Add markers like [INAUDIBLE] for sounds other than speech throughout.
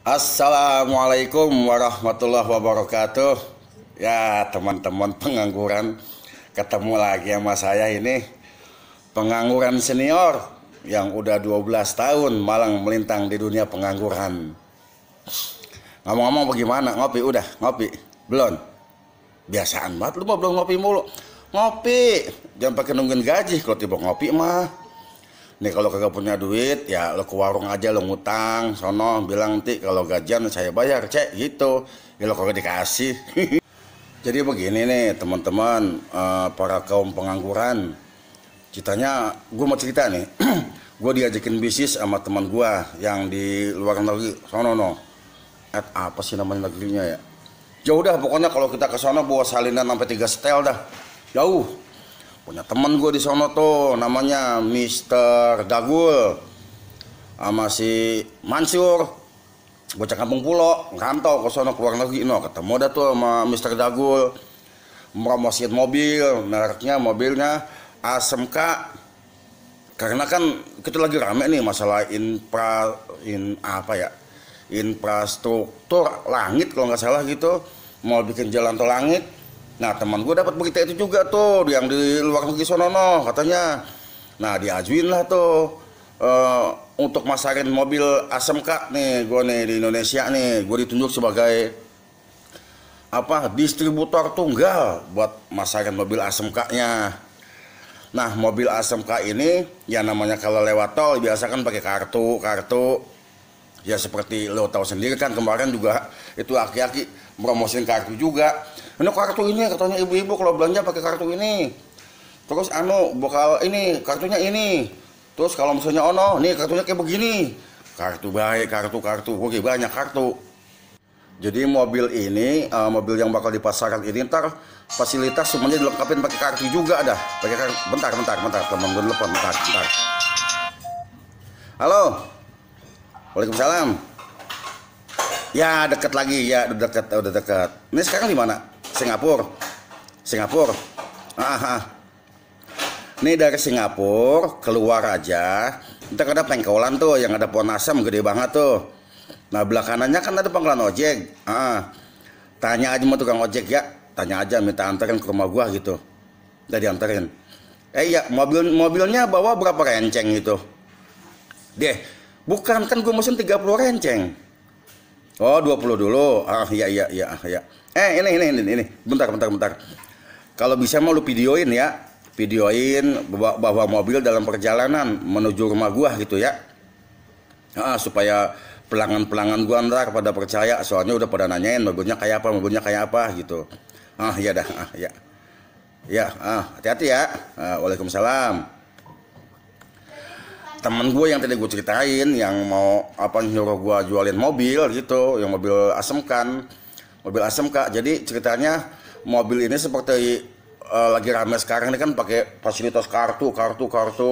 Assalamualaikum warahmatullahi wabarakatuh. Ya, teman-teman pengangguran, ketemu lagi sama saya ini. Pengangguran senior yang udah 12 tahun malang melintang di dunia pengangguran. Ngomong-ngomong bagaimana? Ngopi udah, ngopi. Belum. Biasaan banget lu mau belum ngopi mulu. Ngopi, jangan pakai nungguin gaji kalau tiba ngopi mah nih kalau kagak punya duit ya lo ke warung aja lo ngutang sono bilang nanti kalau gajian saya bayar cek gitu ya lo kagak dikasih [LAUGHS] jadi begini nih teman-teman uh, para kaum pengangguran ceritanya gue mau cerita nih [CLEARS THROAT] gue diajakin bisnis sama teman gue yang di luar negeri sono no at eh, apa sih namanya negerinya ya jauh dah pokoknya kalau kita ke sono bawa salinan sampai tiga setel dah jauh punya teman gue di sono tuh namanya Mister Dagul sama si Mansur bocah kampung pulau ngantau ke sono keluar negeri no ketemu dah tuh sama Mister Dagul promosiin mobil mereknya mobilnya ASMK karena kan kita lagi rame nih masalah infra in apa ya infrastruktur langit kalau nggak salah gitu mau bikin jalan tol langit Nah teman gue dapat berita itu juga tuh yang di luar negeri sonono katanya. Nah diajuin lah tuh uh, untuk masakin mobil ASMK nih gue nih di Indonesia nih gue ditunjuk sebagai apa distributor tunggal buat masarin mobil ASMK-nya. Nah mobil ASMK ini ya namanya kalau lewat tol biasa kan pakai kartu kartu ya seperti lo tahu sendiri kan kemarin juga itu aki-aki promosiin kartu juga ini kartu ini katanya ibu-ibu kalau belanja pakai kartu ini terus anu bakal ini kartunya ini terus kalau misalnya ono oh nih kartunya kayak begini kartu baik kartu kartu oke banyak kartu jadi mobil ini eh, mobil yang bakal dipasarkan ini ntar fasilitas semuanya dilengkapi pakai kartu juga ada pakai kartu bentar bentar bentar teman gue telepon bentar bentar halo Waalaikumsalam. Ya deket lagi ya udah dekat udah dekat. Ini sekarang di mana? Singapura. Singapura. Aha. Ini dari Singapura keluar aja. Ntar ada pengkolan tuh yang ada pohon asam gede banget tuh. Nah belakangannya kan ada pangkalan ojek. Ah. Tanya aja mau tukang ojek ya. Tanya aja minta anterin ke rumah gua gitu. Udah dianterin. Eh ya mobil mobilnya bawa berapa renceng gitu. Deh, Bukan kan gue mesen 30 renceng. Oh, 20 dulu. Ah, iya iya iya ah, iya. Eh, ini ini ini ini. Bentar bentar bentar. Kalau bisa mau lu videoin ya. Videoin bawa, bawa mobil dalam perjalanan menuju rumah gua gitu ya. Ah, supaya pelanggan-pelanggan gua ntar pada percaya soalnya udah pada nanyain mobilnya kayak apa, mobilnya kayak apa gitu. Ah, iya dah. Ah, iya. Ya, ah, hati-hati ya. Ah, Waalaikumsalam temen gue yang tadi gue ceritain yang mau apa nyuruh gue jualin mobil gitu yang mobil asem kan mobil asem kak jadi ceritanya mobil ini seperti uh, lagi rame sekarang ini kan pakai fasilitas kartu kartu kartu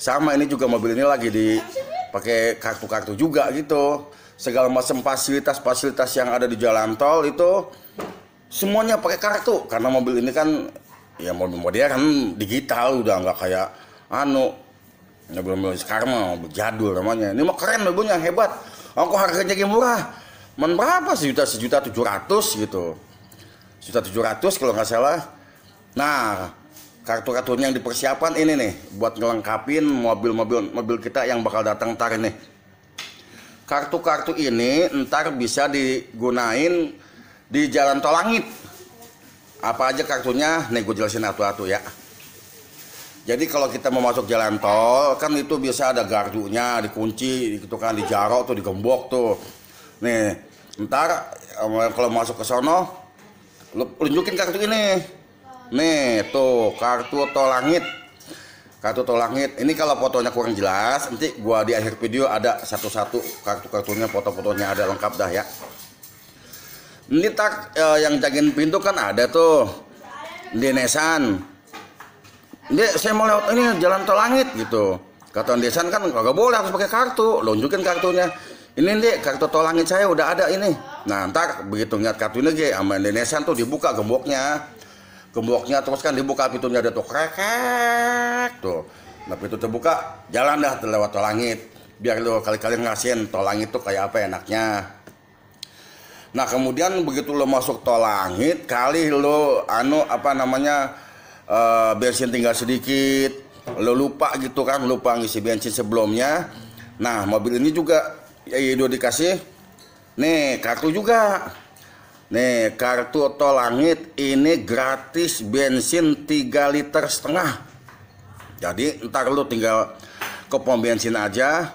sama ini juga mobil ini lagi di pakai kartu kartu juga gitu segala macam fasilitas fasilitas yang ada di jalan tol itu semuanya pakai kartu karena mobil ini kan ya mobil modern digital udah nggak kayak anu Ya belum belum sekarang mah jadul namanya. Ini mah keren lagunya hebat. Aku harganya yang murah. Man berapa juta sejuta tujuh ratus gitu. Sejuta tujuh ratus kalau nggak salah. Nah kartu-kartunya yang dipersiapkan ini nih buat ngelengkapin mobil-mobil mobil kita yang bakal datang ntar ini. Kartu-kartu ini ntar bisa digunain di jalan tol langit. Apa aja kartunya? Nih jelasin satu-satu ya. Jadi kalau kita mau masuk jalan tol kan itu biasa ada gardunya dikunci gitu kan dijarok tuh digembok tuh. Nih, ntar eh, kalau masuk ke sono lu tunjukin kartu ini. Nih, tuh kartu tol langit. Kartu tol langit. Ini kalau fotonya kurang jelas, nanti gua di akhir video ada satu-satu kartu-kartunya, foto-fotonya ada lengkap dah ya. Ini tak eh, yang jagain pintu kan ada tuh. Dinesan. Dek, saya mau lewat ini jalan tol langit gitu. Kata Desan kan kagak boleh harus pakai kartu. Lonjukin kartunya. Ini nih kartu tol langit saya udah ada ini. Nah ntar begitu ngeliat kartunya ge sama Desan tuh dibuka gemboknya. Gemboknya terus kan dibuka pintunya ada tuh krek tuh. Nah pintu terbuka jalan dah lewat tol langit. Biar lo kali-kali ngasihin tol langit tuh kayak apa enaknya. Nah kemudian begitu lo masuk tol langit kali lo anu apa namanya uh, bensin tinggal sedikit lo lupa gitu kan lupa ngisi bensin sebelumnya nah mobil ini juga ya Yedo ya, dikasih nih kartu juga nih kartu tol langit ini gratis bensin 3 liter setengah jadi ntar lo tinggal ke pom bensin aja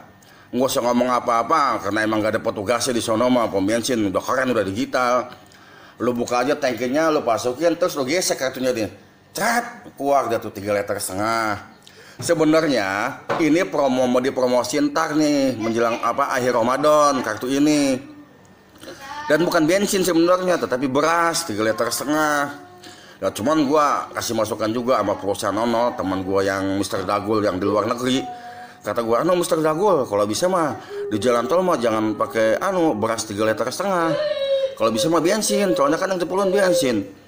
nggak usah ngomong apa-apa karena emang gak ada petugasnya di Sonoma pom bensin udah keren udah digital lo buka aja tankinya lo pasukin terus lo gesek kartunya nih Cret, keluar jatuh tiga liter setengah. Sebenarnya ini promo mau dipromosi ntar nih menjelang apa akhir Ramadan kartu ini. Dan bukan bensin sebenarnya tetapi beras tiga liter setengah. Ya cuman gua kasih masukan juga sama perusahaan Nono teman gua yang Mister Dagul yang di luar negeri. Kata gua, "Anu Mister Dagul, kalau bisa mah di jalan tol mah jangan pakai anu beras tiga liter setengah. Kalau bisa mah bensin, soalnya kan yang 10 bensin."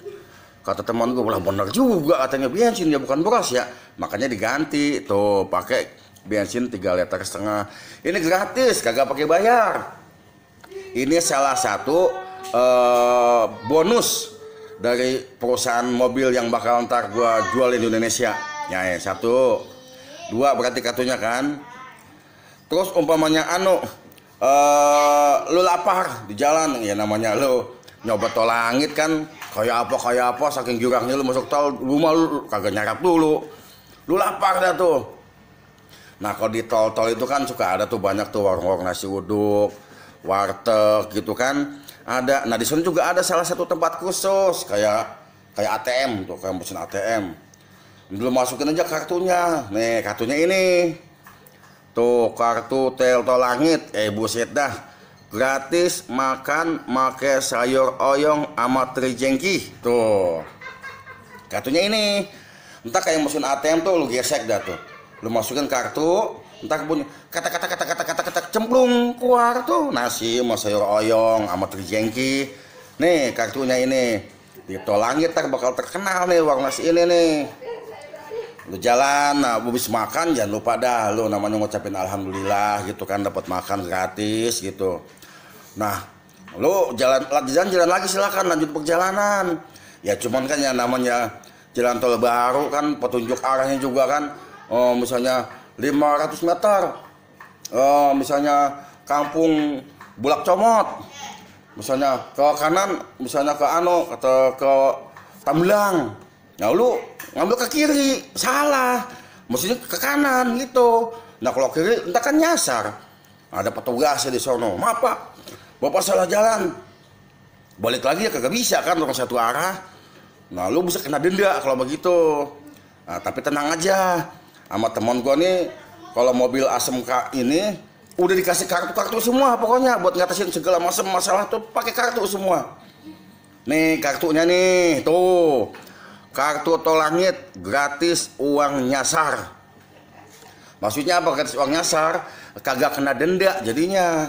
Kata teman gue, lah bener juga katanya bensin ya bukan beras ya. Makanya diganti tuh pakai bensin 3 liter setengah. Ini gratis, kagak pakai bayar. Ini salah satu uh, bonus dari perusahaan mobil yang bakal ntar gue jual di Indonesia. Ya, ya satu, dua berarti katanya kan. Terus umpamanya anu, uh, lu lapar di jalan, ya namanya lu nyoba tolangit langit kan kayak apa kayak apa saking jurangnya lu masuk tol rumah lu kagak nyarap dulu lu lapar dah tuh nah kalau di tol-tol itu kan suka ada tuh banyak tuh warung-warung nasi uduk warteg gitu kan ada nah di sana juga ada salah satu tempat khusus kayak kayak ATM tuh kayak mesin ATM belum masukin aja kartunya nih kartunya ini tuh kartu tel tol langit eh buset dah gratis makan make sayur oyong amat terjengki tuh kartunya ini entah kayak mesin ATM tuh lu gesek dah tuh lu masukin kartu entah pun kata-kata kata-kata kata-kata cemplung keluar tuh nasi sama sayur oyong amat terjengki nih kartunya ini langit tak bakal terkenal nih warung nasi ini nih lu jalan nah habis makan jangan lupa dah lu namanya ngucapin alhamdulillah gitu kan dapat makan gratis gitu Nah, lu jalan jalan jalan lagi silakan lanjut perjalanan. Ya cuman kan yang namanya jalan tol baru kan petunjuk arahnya juga kan oh, misalnya 500 meter oh, misalnya kampung Bulak Comot misalnya ke kanan misalnya ke Ano atau ke Tamblang nah lu ngambil ke kiri salah mestinya ke kanan gitu nah kalau kiri entah kan nyasar ada petugas di sono maaf pak bapak salah jalan balik lagi ya kagak bisa kan orang satu arah nah lu bisa kena denda kalau begitu nah, tapi tenang aja sama temen gua nih kalau mobil asem kak ini udah dikasih kartu-kartu semua pokoknya buat ngatasin segala macam masalah tuh pakai kartu semua nih kartunya nih tuh kartu tol langit gratis uang nyasar maksudnya apa gratis uang nyasar kagak kena denda jadinya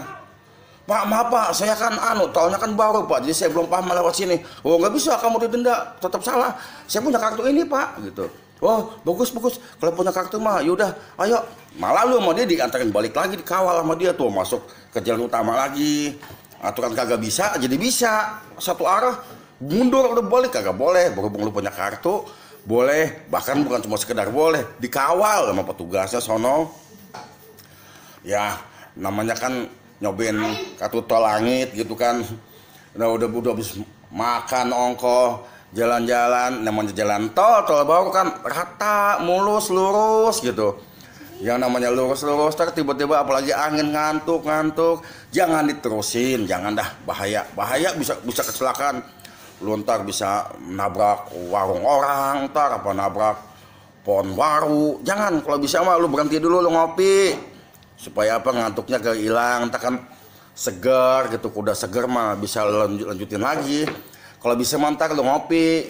Pak, maaf Pak, saya kan anu, tahunnya kan baru Pak, jadi saya belum paham lewat sini. Oh, nggak bisa, kamu didenda, tetap salah. Saya punya kartu ini Pak, gitu. Oh, bagus, bagus. Kalau punya kartu mah, yaudah, ayo. Malah lu sama dia diantarin balik lagi, dikawal sama dia tuh, masuk ke jalan utama lagi. Aturan kagak bisa, jadi bisa. Satu arah, mundur udah balik, kagak boleh. Berhubung lu punya kartu, boleh. Bahkan bukan cuma sekedar boleh, dikawal sama petugasnya sono ya namanya kan nyobain kartu tol langit gitu kan udah udah udah habis makan ongko jalan-jalan namanya jalan tol tol baru kan rata mulus lurus gitu yang namanya lurus-lurus ter tiba-tiba apalagi angin ngantuk-ngantuk jangan diterusin jangan dah bahaya bahaya bisa bisa kecelakaan lu ntar bisa nabrak warung orang ntar apa nabrak pohon waru. jangan kalau bisa mah lu berhenti dulu lu ngopi supaya apa ngantuknya kehilang entah kan segar gitu kuda segar mah bisa lanjut lanjutin lagi kalau bisa mantap lu ngopi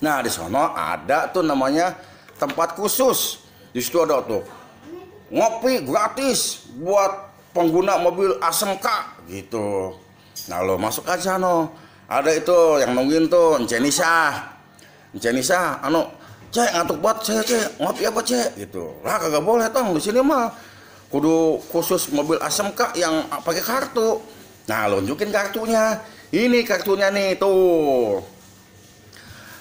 nah di sono ada tuh namanya tempat khusus di situ ada tuh ngopi gratis buat pengguna mobil ASMK gitu nah lo masuk aja no ada itu yang nungguin tuh Cenisa Cenisa anu cek ngantuk buat cek cek ngopi apa cek gitu lah kagak boleh tong di sini mah kudu khusus mobil asem kak yang ah, pakai kartu nah lonjokin kartunya ini kartunya nih tuh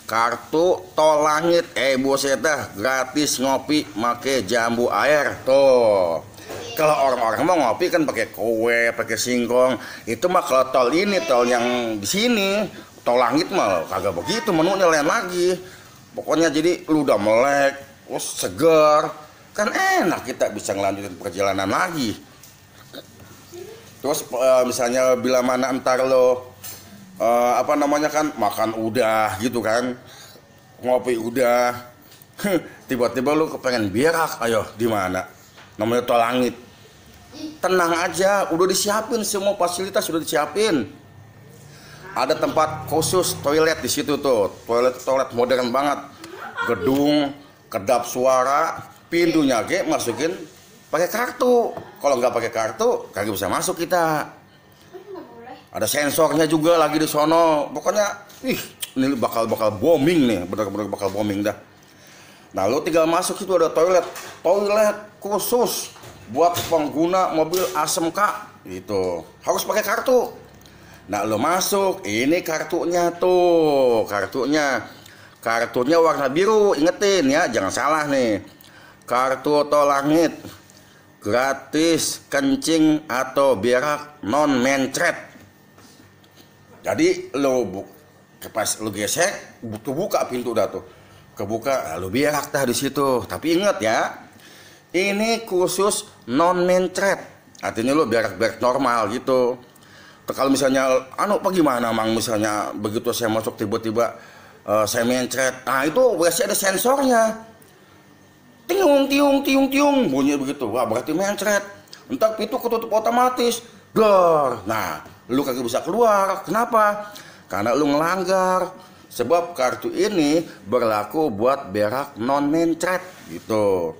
kartu tol langit eh dah gratis ngopi make jambu air tuh kalau orang-orang mau ngopi kan pakai kue, pakai singkong. Itu mah kalau tol ini, tol yang di sini, tol langit mah kagak begitu menunya lain lagi. Pokoknya jadi lu udah melek, lu segar, kan enak kita bisa ngelanjutin perjalanan lagi terus uh, misalnya bila mana entar lo uh, apa namanya kan makan udah gitu kan ngopi udah [LAUGHS] tiba-tiba lo kepengen berak ayo di mana namanya tol langit tenang aja udah disiapin semua fasilitas sudah disiapin ada tempat khusus toilet di situ tuh toilet toilet modern banget gedung kedap suara pintunya ke masukin pakai kartu kalau nggak pakai kartu kaki bisa masuk kita ada sensornya juga lagi di sono pokoknya ih ini bakal bakal bombing nih benar-benar bakal bombing dah nah lo tinggal masuk itu ada toilet toilet khusus buat pengguna mobil asmk gitu harus pakai kartu nah lo masuk ini kartunya tuh kartunya kartunya warna biru ingetin ya jangan salah nih kartu atau langit gratis kencing atau berak non mencret jadi lo bu kepas lo gesek butuh buka pintu dah tuh kebuka lo berak dah di situ tapi ingat ya ini khusus non mencret artinya lo berak berak normal gitu kalau misalnya anu apa gimana mang misalnya begitu saya masuk tiba-tiba uh, saya mencret nah itu biasanya ada sensornya tiung tiung tiung tiung bunyi begitu wah berarti mencret entar pintu ketutup otomatis dor nah lu kagak bisa keluar kenapa karena lu ngelanggar sebab kartu ini berlaku buat berak non mencret gitu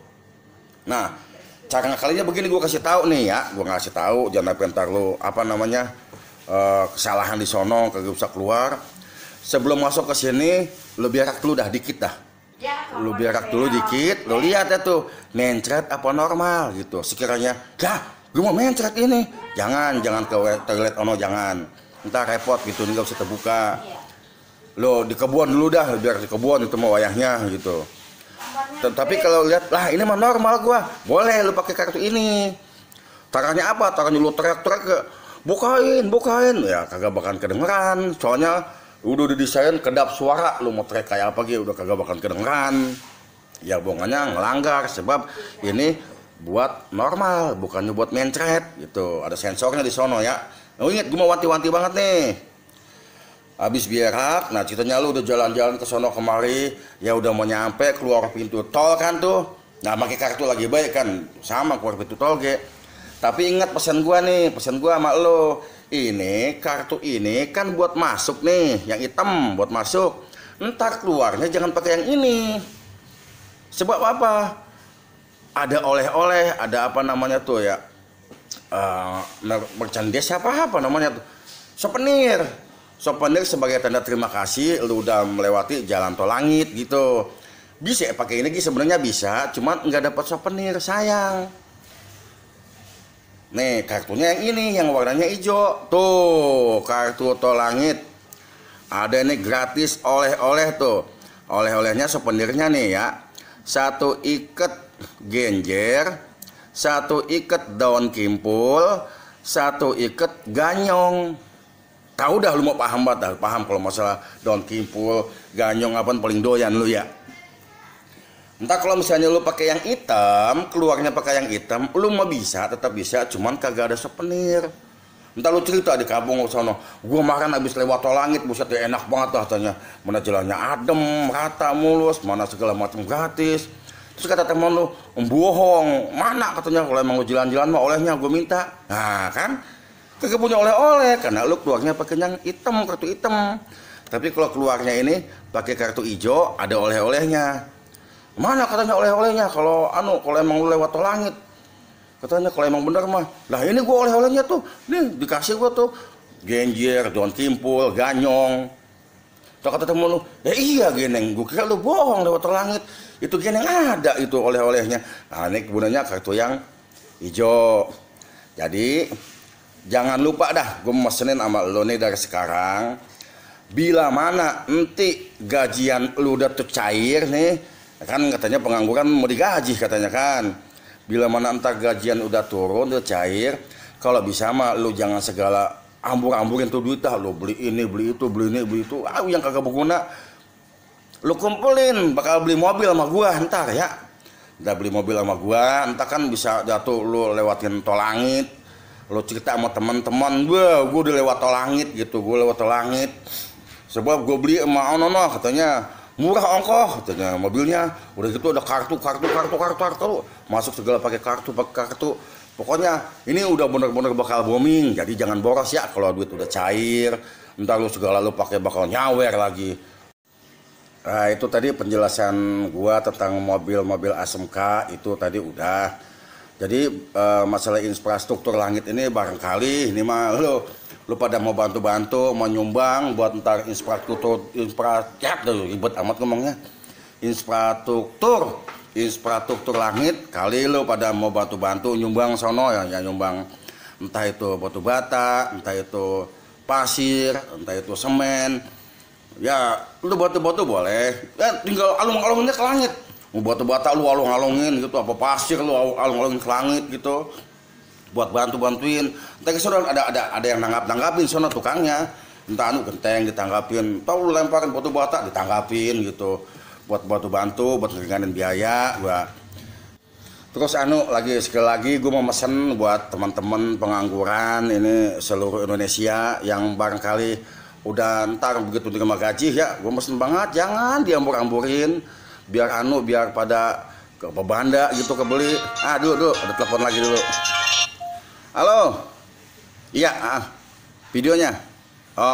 nah cara ngakalinya begini gue kasih tahu nih ya gue ngasih tahu jangan pentar lu apa namanya e, kesalahan di sono kagak bisa keluar sebelum masuk ke sini lu berak dulu dah dikit dah Ya, lu berak dulu dikit lu iya. lihat ya tuh mencret apa normal gitu sekiranya ya gue mau mencret ini jangan jangan ke toilet ono jangan ntar repot gitu nggak usah terbuka iya. lo di kebun dulu dah biar di kebun itu mau wayahnya gitu tapi kalau lihat lah ini mah normal gua boleh lu pakai kartu ini tarannya apa tarannya lu teriak-teriak bukain bukain ya kagak bakal kedengeran soalnya udah didesain kedap suara lu mau track kayak apa gitu udah kagak bakal kedengeran ya bongannya ngelanggar sebab ini buat normal bukannya buat mencret gitu ada sensornya di sono ya nah, inget gue mau wanti-wanti banget nih habis biarak nah ceritanya lu udah jalan-jalan ke sono kemari ya udah mau nyampe keluar pintu tol kan tuh nah pakai kartu lagi baik kan sama keluar pintu tol ge tapi ingat pesan gua nih pesan gua sama lo ini kartu ini kan buat masuk nih yang hitam buat masuk entar keluarnya jangan pakai yang ini sebab apa ada oleh-oleh ada apa namanya tuh ya uh, eh, merchandise apa apa namanya tuh souvenir souvenir sebagai tanda terima kasih lu udah melewati jalan tol langit gitu bisa pakai ini sebenarnya bisa cuman nggak dapat souvenir sayang Nih kartunya yang ini yang warnanya hijau. Tuh kartu tolangit. Ada ini gratis oleh-oleh tuh. Oleh-olehnya souvenirnya nih ya. Satu ikat genjer, satu ikat daun kimpul, satu ikat ganyong. Tahu dah lu mau paham banget dah. Paham kalau masalah daun kimpul, ganyong apa paling doyan lu ya. Entah kalau misalnya lu pakai yang hitam, keluarnya pakai yang hitam, lu mau bisa, tetap bisa, cuman kagak ada souvenir. Entah lu cerita di kampung sana, gua makan habis lewat tol langit, buset ya enak banget lah tanya. Mana jalannya adem, rata, mulus, mana segala macam gratis. Terus kata teman lu, bohong, mana katanya kalau emang lu jalan-jalan mah olehnya gua minta. Nah kan, kagak punya oleh-oleh, karena lu keluarnya pakai yang hitam, kartu hitam. Tapi kalau keluarnya ini pakai kartu hijau, ada oleh-olehnya. Mana katanya oleh-olehnya kalau anu kalau emang lu lewat tol langit. Katanya kalau emang bener mah. Lah ini gua oleh-olehnya tuh. Nih dikasih gua tuh genjer, daun timpul, ganyong. Tuh kata temen lu, ya iya geneng, gua kira lu bohong lewat tol langit. Itu geneng ada itu oleh-olehnya. Nah ini kebunannya kartu yang hijau. Jadi jangan lupa dah gue mesenin sama lu nih dari sekarang. Bila mana nanti gajian lu udah tuh cair nih, kan katanya pengangguran mau digaji katanya kan bila mana entah gajian udah turun udah cair kalau bisa mah lu jangan segala ambur-amburin tuh duit dah lu beli ini beli itu beli ini beli itu ah yang kagak berguna lu kumpulin bakal beli mobil sama gua ntar ya udah beli mobil sama gua entar kan bisa jatuh lu lewatin tol langit lu cerita sama teman-teman gua gua udah lewat tol langit gitu gua lewat tol langit sebab gua beli sama ono katanya murah ongkoh katanya mobilnya udah gitu ada kartu kartu kartu kartu kartu masuk segala pakai kartu pakai kartu pokoknya ini udah bener-bener bakal booming jadi jangan boros ya kalau duit udah cair ntar lu segala lu pakai bakal nyawer lagi nah itu tadi penjelasan gua tentang mobil-mobil asmk itu tadi udah jadi e, masalah infrastruktur langit ini barangkali ini mah lo lu pada mau bantu-bantu, mau nyumbang buat ntar infrastruktur, infrastruktur, ya, ribet amat ngomongnya. Infrastruktur, infrastruktur langit, kali lu pada mau bantu-bantu nyumbang sono ya, ya nyumbang entah itu batu bata, entah itu pasir, entah itu semen. Ya, lu batu-batu boleh. Ya, tinggal alung-alungnya ke langit. Mau batu bata lu alung-alungin gitu, apa pasir lu alung-alungin ke langit gitu buat bantu bantuin tapi sudah ada ada ada yang nanggap nanggapin sana tukangnya entah anu genteng ditanggapin tahu lemparin batu bata ditanggapin gitu buat batu bantu buat ngeringanin biaya gua Terus anu lagi sekali lagi gue mau pesen buat teman-teman pengangguran ini seluruh Indonesia yang barangkali udah ntar begitu terima gaji ya gue mesen banget jangan diambur-amburin biar anu biar pada ke Banda gitu kebeli. aduh ah, aduh ada telepon lagi dulu. Halo. Iya, ah, videonya.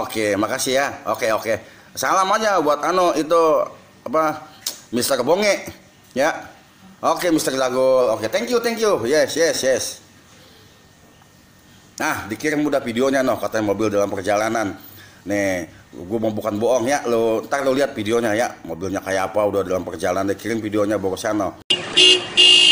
Oke, makasih ya. Oke, oke. Salam aja buat Ano itu apa Mister kebonge ya. Oke, Mister Lagol. Oke, thank you, thank you. Yes, yes, yes. Nah, dikirim udah videonya noh katanya mobil dalam perjalanan. Nih, gue mau bukan bohong ya, lo ntar lo lihat videonya ya, mobilnya kayak apa udah dalam perjalanan, dikirim videonya barusan noh.